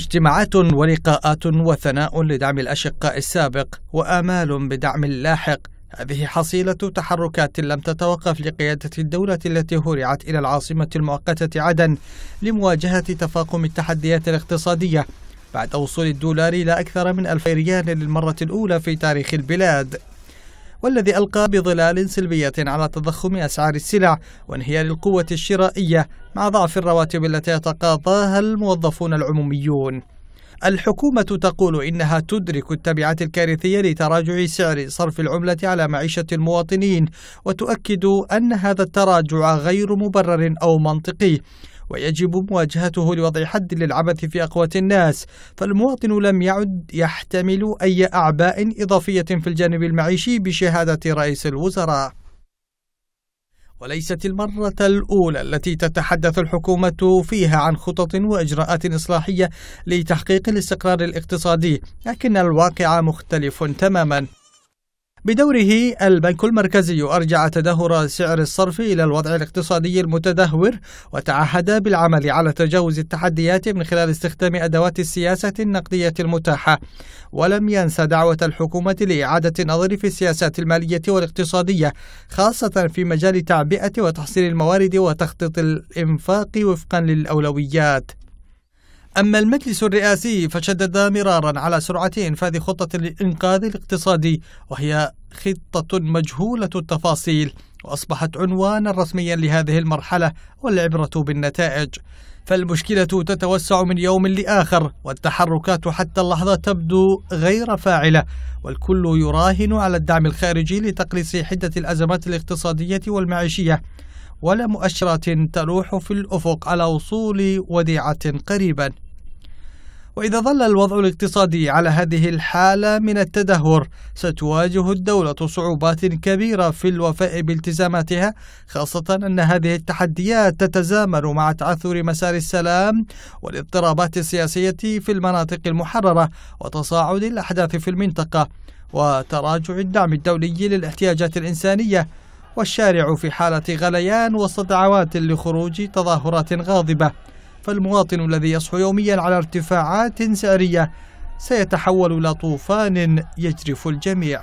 اجتماعات ولقاءات وثناء لدعم الأشقاء السابق وآمال بدعم اللاحق هذه حصيلة تحركات لم تتوقف لقيادة الدولة التي هرعت إلى العاصمة المؤقتة عدن لمواجهة تفاقم التحديات الاقتصادية بعد وصول الدولار إلى أكثر من ألف ريال للمرة الأولى في تاريخ البلاد والذي ألقى بظلال سلبية على تضخم أسعار السلع وانهيار القوة الشرائية مع ضعف الرواتب التي يتقاضاها الموظفون العموميون الحكومة تقول إنها تدرك التبعات الكارثية لتراجع سعر صرف العملة على معيشة المواطنين وتؤكد أن هذا التراجع غير مبرر أو منطقي ويجب مواجهته لوضع حد للعبث في أقوات الناس فالمواطن لم يعد يحتمل أي أعباء إضافية في الجانب المعيشي بشهادة رئيس الوزراء وليست المرة الأولى التي تتحدث الحكومة فيها عن خطط وإجراءات إصلاحية لتحقيق الاستقرار الاقتصادي، لكن الواقع مختلف تماما. بدوره البنك المركزي أرجع تدهور سعر الصرف إلى الوضع الاقتصادي المتدهور وتعهد بالعمل على تجاوز التحديات من خلال استخدام أدوات السياسة النقدية المتاحة ولم ينسى دعوة الحكومة لإعادة النظر في السياسات المالية والاقتصادية خاصة في مجال تعبئة وتحصيل الموارد وتخطيط الإنفاق وفقا للأولويات أما المجلس الرئاسي فشدد مرارا على سرعة إنفاذ خطة الإنقاذ الاقتصادي وهي خطة مجهولة التفاصيل وأصبحت عنوانا رسميا لهذه المرحلة والعبرة بالنتائج فالمشكلة تتوسع من يوم لآخر والتحركات حتى اللحظة تبدو غير فاعلة والكل يراهن على الدعم الخارجي لتقليص حدة الأزمات الاقتصادية والمعيشية ولا مؤشرات تلوح في الأفق على وصول وديعة قريبا وإذا ظل الوضع الاقتصادي على هذه الحالة من التدهور ستواجه الدولة صعوبات كبيرة في الوفاء بالتزاماتها خاصة أن هذه التحديات تتزامن مع تعثر مسار السلام والاضطرابات السياسية في المناطق المحررة وتصاعد الأحداث في المنطقة وتراجع الدعم الدولي للاحتياجات الإنسانية والشارع في حالة غليان وصدعوات لخروج تظاهرات غاضبة فالمواطن الذي يصحو يوميا على ارتفاعات سعرية سيتحول إلى طوفان يجرف الجميع